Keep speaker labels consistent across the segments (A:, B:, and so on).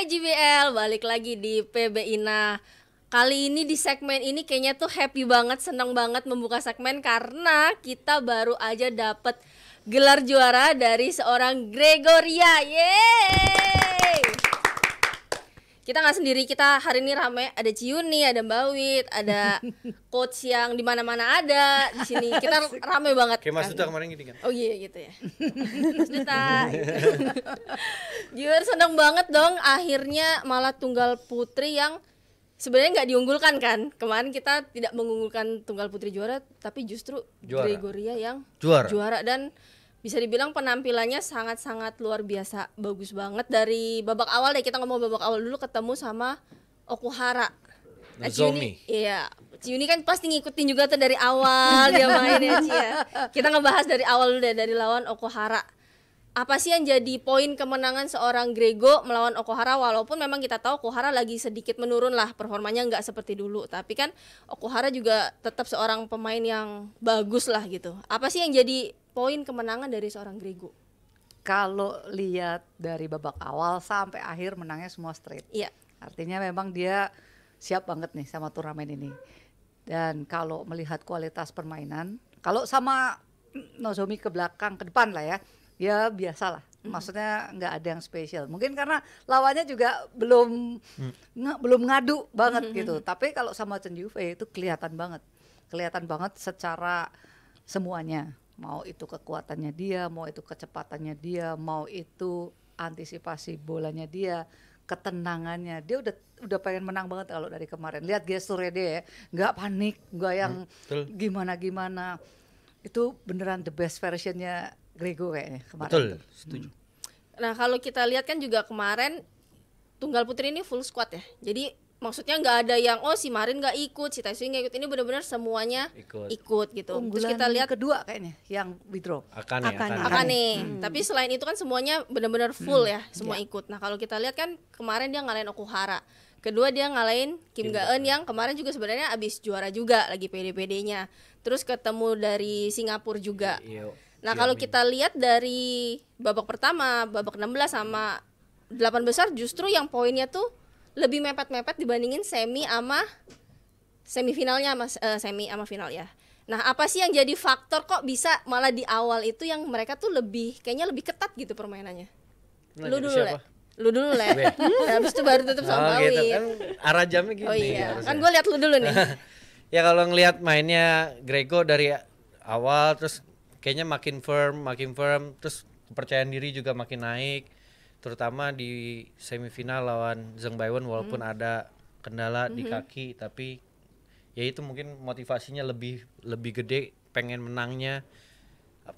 A: Hai JBL, balik lagi di PBINA Kali ini di segmen ini kayaknya tuh happy banget, senang banget membuka segmen Karena kita baru aja dapet gelar juara dari seorang Gregoria Yeay kita nggak sendiri kita hari ini rame ada Ciuni ada Mbak ada coach yang di mana mana ada di sini kita rame banget kayak Mas Duta kemarin gini gitu kan oh iya gitu ya Mas Duta gitu. jujur seneng banget dong akhirnya malah tunggal putri yang sebenarnya nggak diunggulkan kan kemarin kita tidak mengunggulkan tunggal putri juara tapi justru juara. Gregoria yang juara, juara dan bisa dibilang penampilannya sangat-sangat luar biasa bagus banget dari babak awal deh kita ngomong babak awal dulu ketemu sama Okuhara nah, iya Ciuni kan pasti ngikutin juga tuh dari awal dia main ya Cia kita ngebahas dari awal dulu deh dari lawan Okuhara apa sih yang jadi poin kemenangan seorang Grego melawan Okuhara walaupun memang kita tahu Okuhara lagi sedikit menurun lah performanya nggak seperti dulu tapi kan Okuhara juga tetap seorang pemain yang bagus lah gitu apa sih yang jadi poin kemenangan dari seorang Grego?
B: Kalau lihat dari babak awal sampai akhir menangnya semua straight. Iya. Artinya memang dia siap banget nih sama turnamen ini. Dan kalau melihat kualitas permainan, kalau sama Nozomi ke belakang ke depan lah ya, ya biasalah. Maksudnya nggak ada yang spesial. Mungkin karena lawannya juga belum mm. nge, belum ngadu banget hmm. gitu. Tapi kalau sama Chen Yufei itu kelihatan banget. Kelihatan banget secara semuanya mau itu kekuatannya dia, mau itu kecepatannya dia, mau itu antisipasi bolanya dia, ketenangannya. Dia udah udah pengen menang banget kalau dari kemarin. Lihat gesturnya dia ya, nggak panik, nggak yang hmm, gimana-gimana. Itu beneran the best versionnya Grego kayaknya kemarin. Betul,
C: setuju hmm. setuju.
A: Nah kalau kita lihat kan juga kemarin tunggal putri ini full squad ya. Jadi maksudnya nggak ada yang oh si Marin nggak ikut si Taisui nggak ikut ini benar-benar semuanya ikut. ikut gitu Unggulan terus kita lihat kedua kayaknya yang withdraw akan
B: ya, akan nih, akan ya. Ya. nih. Hmm.
A: tapi selain itu kan semuanya benar-benar full hmm. ya semua yeah. ikut nah kalau kita lihat kan kemarin dia ngalahin Okuhara kedua dia ngalahin Kim Ga Eun yang kemarin juga sebenarnya abis juara juga lagi PDPD-nya terus ketemu dari Singapura juga iya, iya. nah kalau kita lihat dari babak pertama babak 16 sama 8 besar justru yang poinnya tuh lebih mepet-mepet dibandingin semi ama semifinalnya mas uh, eh, semi ama final ya. Nah, apa sih yang jadi faktor kok bisa malah di awal itu yang mereka tuh lebih kayaknya lebih ketat gitu permainannya? Nah, lu dulu lah lu dulu lah habis itu baru tutup sama oh, gitu. kan
C: arah jamnya gini oh iya, iya kan harusnya. kan
A: gue lihat lu dulu nih
C: ya kalau ngelihat mainnya Grego dari awal terus kayaknya makin firm makin firm terus kepercayaan diri juga makin naik terutama di semifinal lawan Zeng Baiwen walaupun hmm. ada kendala hmm. di kaki tapi ya itu mungkin motivasinya lebih lebih gede pengen menangnya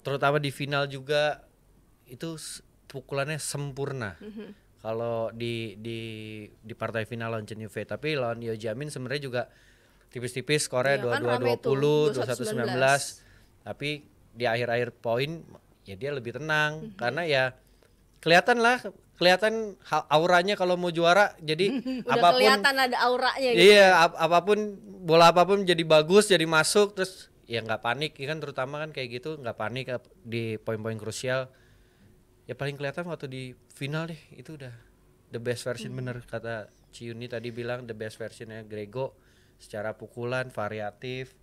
C: terutama di final juga itu pukulannya sempurna hmm. kalau di di di partai final lawan Chen Yufei tapi lawan Yeo Jamin sebenarnya juga tipis-tipis skornya iya, kan dua dua dua puluh dua satu sembilan belas tapi di akhir-akhir poin ya dia lebih tenang -hmm. karena ya kelihatan lah kelihatan auranya kalau mau juara jadi Udah apapun kelihatan
A: ada auranya gitu. iya
C: ap apapun bola apapun jadi bagus jadi masuk terus ya nggak panik ya kan terutama kan kayak gitu nggak panik di poin-poin krusial ya paling kelihatan waktu di final deh itu udah the best version hmm. bener kata Ciuni tadi bilang the best versionnya Grego secara pukulan variatif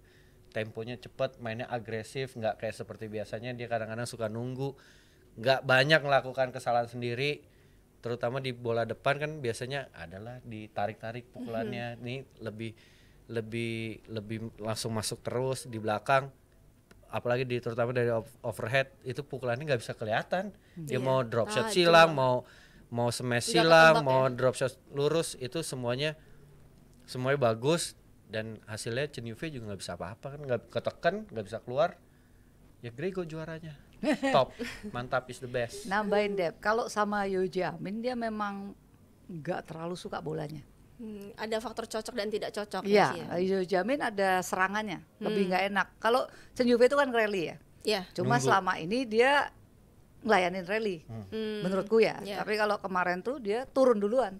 C: temponya cepet mainnya agresif nggak kayak seperti biasanya dia kadang-kadang suka nunggu nggak banyak melakukan kesalahan sendiri terutama di bola depan kan biasanya adalah ditarik-tarik pukulannya mm -hmm. ini lebih lebih lebih langsung masuk terus di belakang apalagi di terutama dari overhead itu pukulannya nggak bisa kelihatan dia yeah. mau drop shot ah, silang mau mau smash silang mau ya. drop shot lurus itu semuanya semuanya bagus dan hasilnya Chen Yufei juga nggak bisa apa-apa kan nggak ketekan nggak bisa keluar ya Grego juaranya top mantap is the best
B: nambahin deh, kalau sama Yoji Amin dia memang nggak terlalu suka bolanya
A: Hmm, ada faktor cocok dan tidak cocok ya,
B: ya. Amin ada serangannya hmm. lebih nggak enak kalau Senjuve itu kan rally ya
A: ya cuma Nunggu. selama
B: ini dia ngelayanin rally
C: hmm. menurutku
B: ya yeah. tapi kalau kemarin tuh dia turun duluan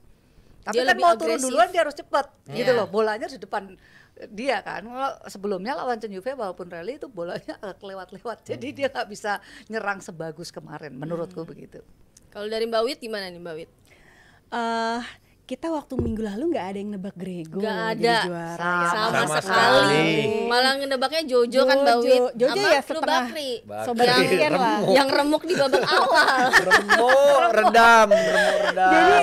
C: tapi dia kan mau agresif. turun duluan dia
B: harus cepat yeah. gitu loh. Bolanya di depan dia kan. sebelumnya lawan Juve walaupun rally itu bolanya lewat-lewat. Jadi hmm. dia nggak bisa nyerang sebagus kemarin menurutku hmm. begitu.
A: Kalau dari Mbak Wit gimana nih Mbak Wit?
D: Uh, kita waktu minggu lalu nggak ada yang nebak Grego gak ada juara, sama, sama, sama sekali. sekali malah
A: nebaknya Jojo, Jojo kan Bawit Jojo ya setengah Sobat yang, yang remuk. lah yang remuk di babak awal remuk
C: redam remuk redam jadi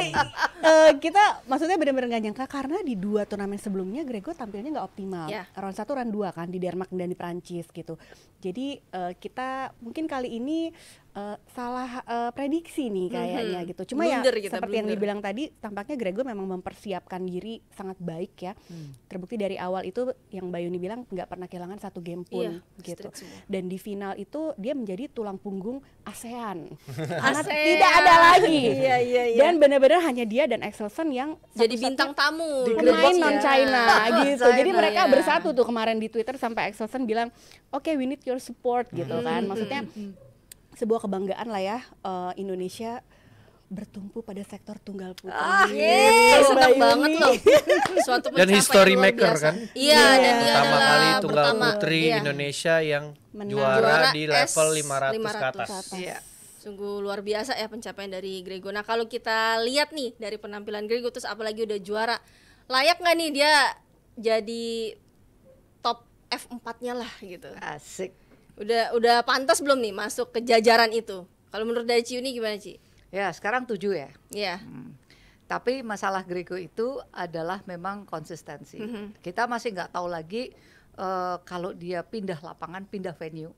D: uh, kita maksudnya benar-benar gak nyangka karena di dua turnamen sebelumnya Grego tampilnya nggak optimal yeah. round satu round dua kan di Denmark dan di Prancis gitu jadi uh, kita mungkin kali ini Eh, salah uh, prediksi nih mhm. kayaknya mm-hmm. gitu. Cuma ya blunder ya kita, gitu, seperti blunder. yang dibilang tadi, tampaknya Gregor memang mempersiapkan diri sangat baik ya. Hmm. Terbukti dari awal itu yang Bayu ini bilang nggak pernah kehilangan satu game iya, pun yeah, gitu. Dan di final itu dia menjadi tulang punggung ASEAN. Karena ASEAN. tidak ada lagi. iya, iya, iya. Dan benar-benar hanya dia dan Axelsen yang jadi bintang tamu pemain non China gitu. China, jadi mereka ya. bersatu tuh kemarin di Twitter sampai Axelsen bilang, "Oke, okay, we need your support" gitu hmm. kan. Hmm, hmm, Maksudnya sebuah kebanggaan lah ya uh, Indonesia bertumpu pada sektor tunggal putri. Ah, yeay, senang banget loh.
A: Suatu dan history maker kan? Iya, yeah. dan dia pertama kali tunggal pertama, putri iya.
C: Indonesia yang Menang. juara di level S 500, 500 ke
A: atas. Ke atas. Iya. Sungguh luar biasa ya pencapaian dari Grego. Nah, kalau kita lihat nih dari penampilan Grego terus apalagi udah juara, layak nggak nih dia jadi top F4-nya lah gitu. Asik Udah udah pantas belum nih masuk ke jajaran itu? Kalau menurut dari ini gimana Ci?
B: Ya sekarang tujuh ya. Iya. Hmm. Tapi masalah Greco itu adalah memang konsistensi. Mm -hmm. Kita masih nggak tahu lagi uh, kalau dia pindah lapangan, pindah venue,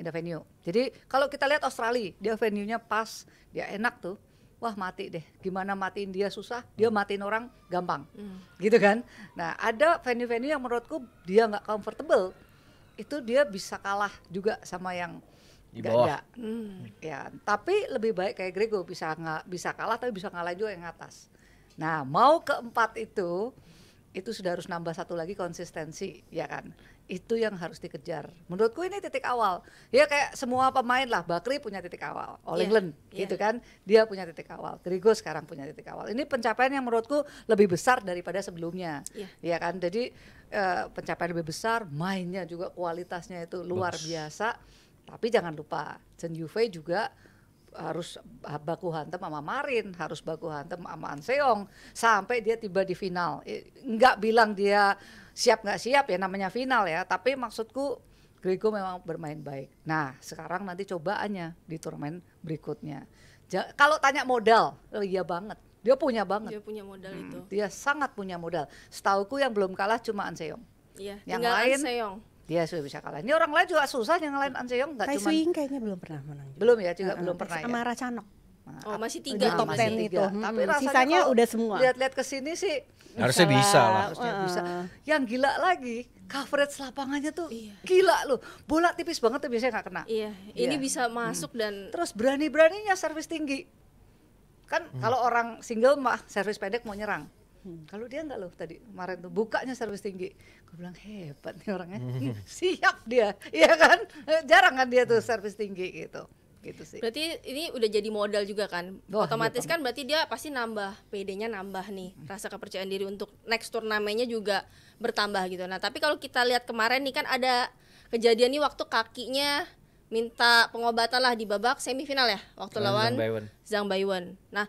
B: pindah venue. Jadi kalau kita lihat Australia, dia venue-nya pas, dia enak tuh. Wah mati deh, gimana matiin dia susah, dia matiin orang gampang, mm. gitu kan? Nah ada venue-venue yang menurutku dia nggak comfortable itu dia bisa kalah juga sama yang di bawah. Gak ada. Hmm. Ya, tapi lebih baik kayak Grego bisa nggak bisa kalah tapi bisa ngalah juga yang atas. Nah, mau keempat itu itu sudah harus nambah satu lagi konsistensi ya kan itu yang harus dikejar menurutku ini titik awal ya kayak semua pemain lah Bakri punya titik awal All yeah, England yeah. gitu kan dia punya titik awal Grigo sekarang punya titik awal ini pencapaian yang menurutku lebih besar daripada sebelumnya yeah. ya kan jadi eh, pencapaian lebih besar mainnya juga kualitasnya itu luar biasa tapi jangan lupa chen yufei juga harus baku hantam sama Marin, harus baku hantam sama Anseong sampai dia tiba di final. Enggak bilang dia siap nggak siap ya namanya final ya, tapi maksudku Grego memang bermain baik. Nah, sekarang nanti cobaannya di turnamen berikutnya. Ja, kalau tanya modal, iya banget. Dia punya banget. Dia
A: punya modal hmm, itu.
B: Dia sangat punya modal. Setauku yang belum kalah cuma Anseong.
A: Iya, yang lain Anseong.
B: Dia sudah bisa kalah. Ini orang lain juga susah yang lain Anseong Seyong nggak cuma. Tai kayaknya belum pernah menang. Juga. Belum ya, juga ya. nah, belum pernah. Sama ya. Racanok. Oh masih tiga top ten itu. Hmm, Tapi sisanya udah semua. Lihat-lihat ke sini sih. Harusnya bisa, bisa lah. Harusnya uh. bisa. Yang gila lagi coverage lapangannya tuh iya. gila loh. Bola tipis banget tuh biasanya nggak kena. Iya. iya. Ini iya. bisa hmm. masuk hmm. dan. Terus berani-beraninya servis tinggi. Kan hmm. kalau orang single mah servis pendek mau nyerang. Hmm, kalau dia enggak loh tadi kemarin tuh bukanya servis tinggi. Gue bilang hebat nih orangnya. Hmm. Siap dia, iya kan? Eh, jarang kan dia tuh servis tinggi gitu. Gitu sih.
A: Berarti ini udah jadi modal juga kan? Wah, iya, Otomatis iya, kan berarti dia pasti nambah PD-nya nambah nih. Hmm. Rasa kepercayaan diri untuk next turnamennya juga bertambah gitu. Nah, tapi kalau kita lihat kemarin nih kan ada kejadian nih waktu kakinya minta pengobatan lah di babak semifinal ya waktu lawan Zhang Baiwen. Nah,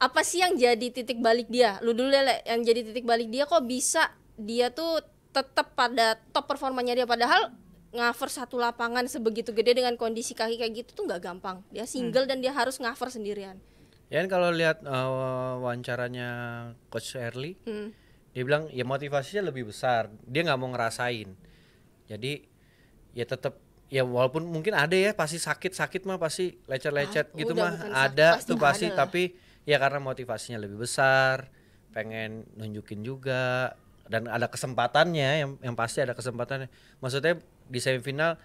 A: apa sih yang jadi titik balik dia lu dulu deh yang jadi titik balik dia kok bisa dia tuh tetap pada top performanya dia padahal ngaver satu lapangan sebegitu gede dengan kondisi kaki kayak gitu tuh nggak gampang dia hmm. single hmm. dan dia harus ngaver sendirian
C: ya kan kalau lihat uh, wawancaranya coach Erly hmm. dia bilang ya motivasinya lebih besar dia nggak mau ngerasain jadi ya tetap ya walaupun mungkin ada ya pasti sakit sakit mah pasti lecet lecet ah, gitu mah ada pasti tuh pasti tapi ya karena motivasinya lebih besar pengen nunjukin juga dan ada kesempatannya yang yang pasti ada kesempatannya maksudnya di semifinal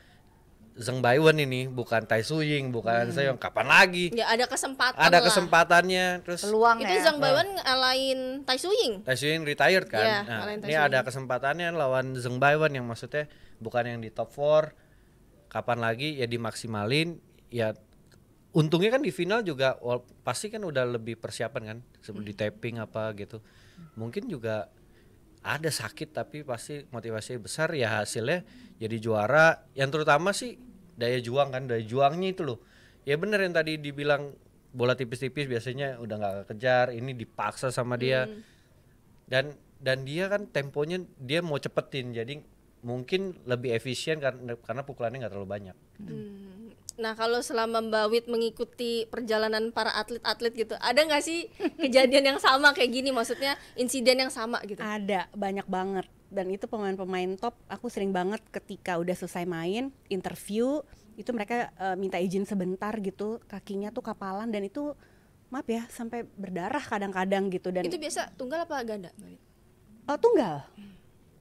C: Zeng Baiwen ini bukan Tai Suying, bukan hmm. yang Kapan lagi? Ya
A: ada kesempatan. Ada lah.
C: kesempatannya,
A: terus peluang itu ya. Zeng hmm. Baiwen lain Tai Suying.
C: Tai Suying retired kan. Ya, nah, ini ada kesempatannya lawan Zeng Baiwen yang maksudnya bukan yang di top 4. Kapan lagi ya dimaksimalin ya untungnya kan di final juga pasti kan udah lebih persiapan kan sebelum hmm. di taping apa gitu mungkin juga ada sakit tapi pasti motivasi besar ya hasilnya jadi juara yang terutama sih daya juang kan daya juangnya itu loh ya bener yang tadi dibilang bola tipis-tipis biasanya udah nggak kejar ini dipaksa sama dia hmm. dan dan dia kan temponya dia mau cepetin jadi mungkin lebih efisien karena karena pukulannya nggak terlalu banyak
A: hmm Nah kalau selama Mbak Wit mengikuti perjalanan para atlet-atlet gitu, ada nggak sih kejadian yang sama kayak gini? Maksudnya insiden yang sama gitu? Ada banyak banget dan itu pemain-pemain top
D: aku sering banget ketika udah selesai main interview itu mereka e, minta izin sebentar gitu kakinya tuh kapalan dan itu maaf ya sampai berdarah kadang-kadang gitu dan itu
A: biasa tunggal apa ganda?
D: Oh tunggal.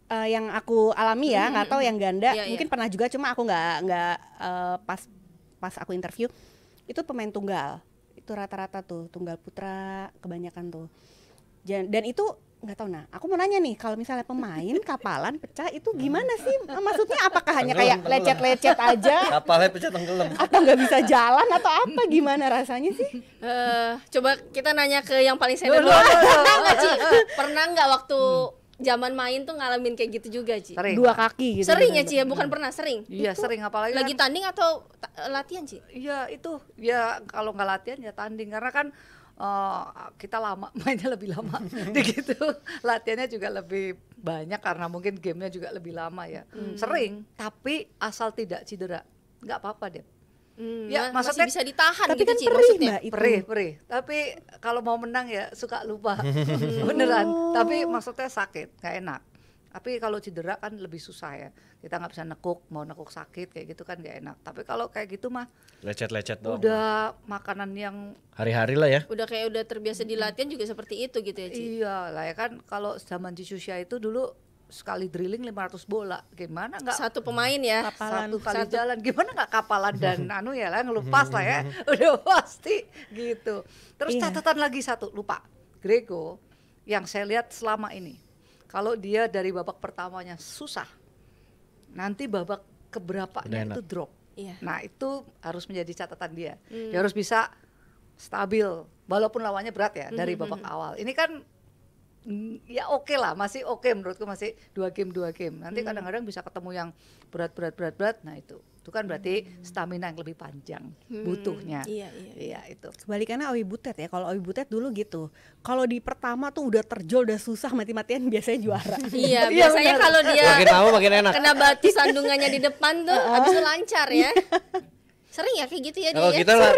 D: Uh, yang aku alami ya hmm. nggak hmm, tahu yang ganda yeah, iya. mungkin yeah. pernah juga cuma aku nggak nggak uh, pas pas aku interview itu pemain tunggal itu rata-rata tuh tunggal putra kebanyakan tuh dan itu nggak tahu nah aku mau nanya nih kalau misalnya pemain kapalan pecah itu gimana
A: sih maksudnya apakah hanya kayak lecet-lecet aja
C: kapalnya pecah tenggelam
A: atau
D: nggak bisa jalan atau apa gimana rasanya sih
A: uh, coba kita nanya ke yang paling senior dulu pernah nggak waktu hmm zaman main tuh ngalamin kayak gitu juga Ci sering. dua kaki gitu sering ya Ci ya bukan pernah sering iya itu sering apalagi lagi kan, tanding atau ta eh, latihan Ci iya
B: itu ya kalau nggak latihan ya tanding karena kan uh, kita lama mainnya lebih lama gitu latihannya juga lebih banyak karena mungkin gamenya juga lebih lama ya hmm. sering tapi asal tidak cedera nggak apa-apa deh Hmm, ya maksudnya bisa ditahan tapi gitu kan perih, maksudnya. Mbak, Perih, perih. Tapi kalau mau menang ya suka lupa. Beneran. Oh. Tapi maksudnya sakit, nggak enak. Tapi kalau cedera kan lebih susah ya. Kita nggak bisa nekuk, mau nekuk sakit kayak gitu kan nggak enak. Tapi kalau kayak gitu mah
C: lecet-lecet doang.
B: Udah makanan yang
C: hari-hari lah ya.
B: Udah kayak udah terbiasa di juga seperti itu gitu ya, Ci. Iya lah ya kan kalau zaman Jisoo itu dulu sekali drilling 500 bola gimana nggak satu pemain ya kapalan. satu kali satu. jalan gimana nggak kapalan dan anu ya lah ngelupas lah ya udah pasti gitu terus yeah. catatan lagi satu lupa Grego yang saya lihat selama ini kalau dia dari babak pertamanya susah nanti babak keberapa itu drop yeah. nah itu harus menjadi catatan dia hmm. dia harus bisa stabil walaupun lawannya berat ya mm -hmm. dari hmm, babak hmm. awal ini kan ya oke okay lah masih oke okay, menurutku masih dua game dua game nanti hmm. kadang-kadang hmm. bisa ketemu yang berat berat berat berat nah itu itu kan berarti hmm. stamina yang lebih panjang hmm. butuhnya
D: iya,
A: iya iya,
B: iya
D: itu kebalikannya Owi Butet ya kalau Owi Butet dulu gitu kalau di pertama tuh udah terjol udah susah mati-matian biasanya juara iya, iya biasanya kalau dia makin tahu makin enak
A: kena batu sandungannya di depan tuh habis lancar ya iya sering ya kayak gitu ya kalau ya? kita lah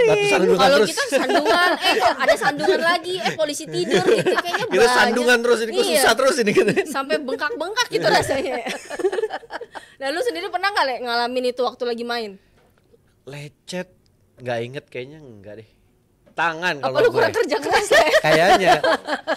A: kalau kita sandungan eh ada sandungan lagi eh polisi tidur gitu kayaknya kita banyak. sandungan terus ini iya. susah terus ini gitu. sampai bengkak bengkak gitu iya. rasanya nah lu sendiri pernah nggak ngalamin itu waktu lagi main
C: lecet nggak inget kayaknya nggak deh tangan kalau lu kurang kerja
A: keras ya? kayaknya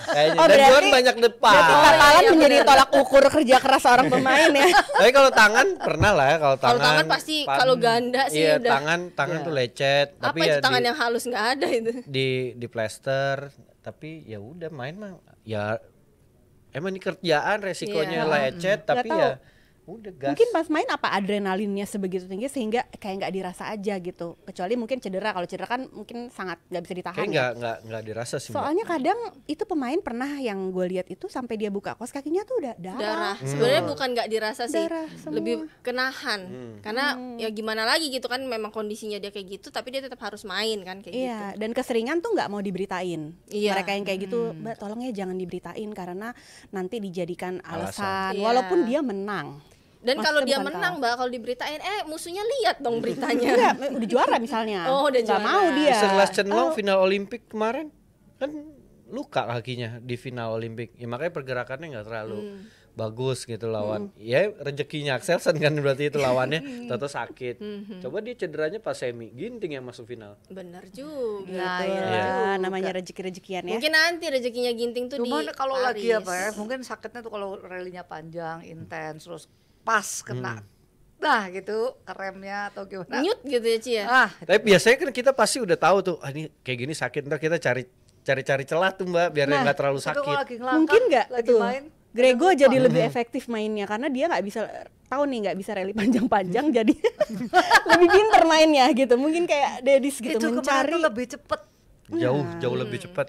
C: kayaknya oh, dan berarti, banyak depan Jadi katalan iya, menjadi
D: tolak ukur kerja keras orang pemain ya tapi
C: kalau tangan pernah lah ya kalau tangan kalau tangan pasti kalau ganda sih iya, udah tangan tangan ya. tuh lecet apa tapi itu ya tangan di, yang halus nggak ada itu di di plester tapi ya udah main mah ya emang ini kerjaan resikonya iya. ya. lecet hmm. tapi gak ya tahu udah gas. Mungkin
D: pas main apa adrenalinnya sebegitu tinggi sehingga kayak nggak dirasa aja gitu. Kecuali mungkin cedera. Kalau cedera kan mungkin sangat nggak bisa ditahan. Kayak ya. nggak gak,
C: nggak nggak dirasa sih. Soalnya
D: mbak. kadang itu pemain pernah yang gue lihat itu sampai dia buka kos kakinya tuh udah darah. Darah. Hmm. Sebenarnya bukan nggak dirasa sih. Darah
A: semua. Lebih kenahan. Hmm. Karena hmm. ya gimana lagi gitu kan memang kondisinya dia kayak gitu tapi dia tetap harus main kan kayak iya, gitu.
D: dan keseringan tuh nggak mau diberitain. Iya. Mereka yang kayak gitu, hmm. "Mbak, tolong ya jangan diberitain karena nanti dijadikan alasan." alasan. Iya. Walaupun dia menang dan kalau dia menang, kalah.
A: Mbak, kalau diberitain, eh musuhnya lihat dong iya, beritanya. Iya, udah juara misalnya. Oh, udah
D: juara. mau dia. Mister oh.
C: final Olimpik kemarin kan luka kakinya di final Olimpik. Ya makanya pergerakannya nggak terlalu hmm bagus gitu lawan. Hmm. Ya rezekinya Axelsen kan berarti itu lawannya Toto sakit. Hmm. Coba dia cederanya pas semi, Ginting yang masuk
A: final. Bener gitu juga. Nah, ya, ya. namanya
D: rezeki-rezekian
B: ya. Mungkin
A: nanti rezekinya Ginting tuh Cuman di kalau lagi apa ya,
B: mungkin sakitnya tuh kalau rally panjang, hmm. intens terus pas kena hmm nah gitu remnya atau gimana nyut
A: gitu ya Ci ya ah,
C: tapi biasanya kan kita pasti udah tahu tuh ah, ini kayak gini sakit ntar kita cari cari-cari celah tuh mbak biar nah, nggak terlalu sakit
D: mungkin nggak lagi tuh. main Grego jadi lebih efektif mainnya karena dia nggak bisa tahu nih nggak bisa rally panjang-panjang jadi lebih pinter mainnya gitu mungkin kayak Dedis
A: gitu Itu mencari itu lebih cepet jauh hmm. lebih cepet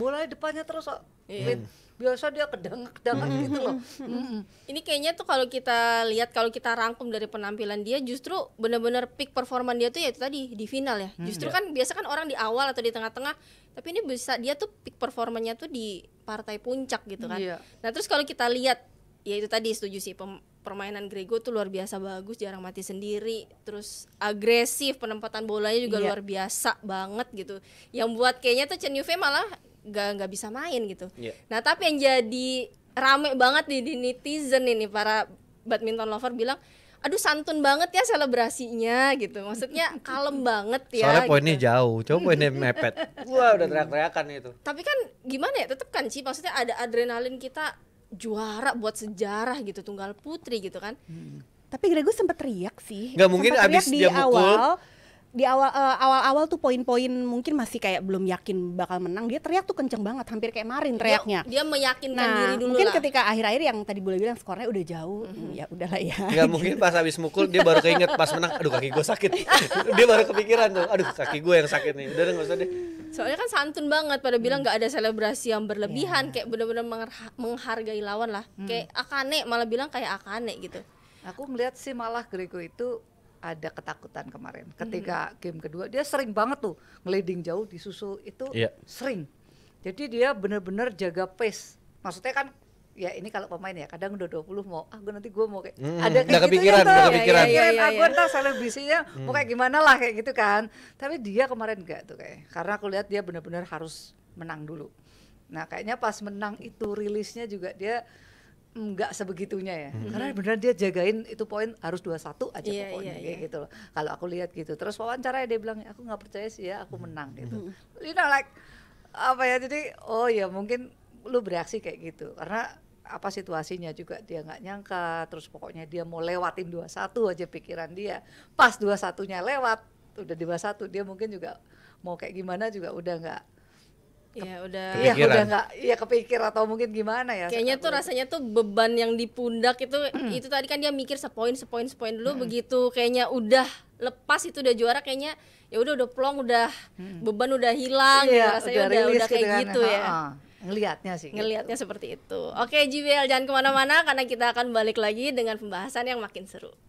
A: bola depannya terus kok so. Hmm biasa dia kedengar-kedengar mm-hmm. gitu loh. Mm-hmm. Ini kayaknya tuh kalau kita lihat kalau kita rangkum dari penampilan dia justru benar-benar peak performa dia tuh ya itu tadi di final ya. Hmm, justru mm-hmm. kan biasa kan orang di awal atau di tengah-tengah, tapi ini bisa dia tuh peak performanya tuh di partai puncak gitu kan. Yeah. Nah, terus kalau kita lihat ya itu tadi setuju sih pem- permainan Grego tuh luar biasa bagus, jarang mati sendiri, terus agresif, penempatan bolanya juga yeah. luar biasa banget gitu. Yang buat kayaknya tuh Chen Yufei malah nggak nggak bisa main gitu yeah. nah tapi yang jadi rame banget di, di netizen ini para badminton lover bilang aduh santun banget ya selebrasinya gitu maksudnya kalem banget ya soalnya gitu. poinnya gitu.
C: jauh coba poinnya mepet wah udah teriak-teriakan itu
A: tapi kan gimana ya tetap kan sih maksudnya ada adrenalin kita juara buat sejarah gitu tunggal putri gitu kan hmm.
D: tapi Gregus sempat teriak sih nggak mungkin abis dia di mukul
C: awal,
A: di awal uh, awal-awal
D: tuh poin-poin mungkin masih kayak belum yakin bakal menang dia teriak tuh kenceng banget hampir kayak Marin teriaknya dia, dia meyakinkan nah, diri dulu mungkin lah. ketika akhir-akhir yang tadi boleh bilang skornya udah jauh mm-hmm. ya udahlah ya nggak gitu. mungkin
C: pas habis mukul dia baru keinget pas menang aduh kaki gue sakit dia baru kepikiran tuh aduh kaki gue yang sakit nih udah nggak usah deh
A: soalnya kan santun banget pada bilang hmm. nggak hmm. ada selebrasi yang berlebihan yeah. kayak benar-benar menghargai lawan lah hmm. kayak Akane malah bilang kayak Akane gitu
B: aku melihat sih malah Grego itu ada ketakutan kemarin. Hmm. Ketika hmm. game kedua dia sering banget tuh ngeliding jauh disusul itu yeah. sering. Jadi dia benar-benar jaga pace. Maksudnya kan ya ini kalau pemain ya kadang udah 20 mau ah gue nanti gue mau kayak hmm, ada kayak gitu kepikiran, gitu ya kepikiran. Ya, ya, ya, ya, ya. mau hmm. kayak gimana lah kayak gitu kan. Tapi dia kemarin enggak tuh kayak karena aku lihat dia benar-benar harus menang dulu. Nah, kayaknya pas menang itu rilisnya juga dia nggak sebegitunya ya hmm. karena benar dia jagain itu poin harus 21 aja yeah, pokoknya yeah, yeah. Iya. gitu loh kalau aku lihat gitu terus wawancara dia bilang aku nggak percaya sih ya aku hmm. menang gitu hmm. you know like apa ya jadi oh ya mungkin lu bereaksi kayak gitu karena apa situasinya juga dia nggak nyangka terus pokoknya dia mau lewatin 21 aja pikiran dia pas 21 nya lewat udah 21 dia mungkin juga mau kayak gimana juga udah nggak
A: Iya udah ya udah nggak ya kepikir atau mungkin gimana ya kayaknya tuh rasanya tuh beban yang di pundak itu itu tadi kan dia mikir sepoin sepoin sepoin dulu hmm. begitu kayaknya udah lepas itu udah juara kayaknya ya udah udah plong udah hmm. beban udah hilang ya, rasanya udah, udah, udah kayak gitu, kan. gitu ya ha ya ngelihatnya sih ngelihatnya gitu. seperti itu oke JBL jangan kemana-mana karena kita akan balik lagi dengan pembahasan yang makin seru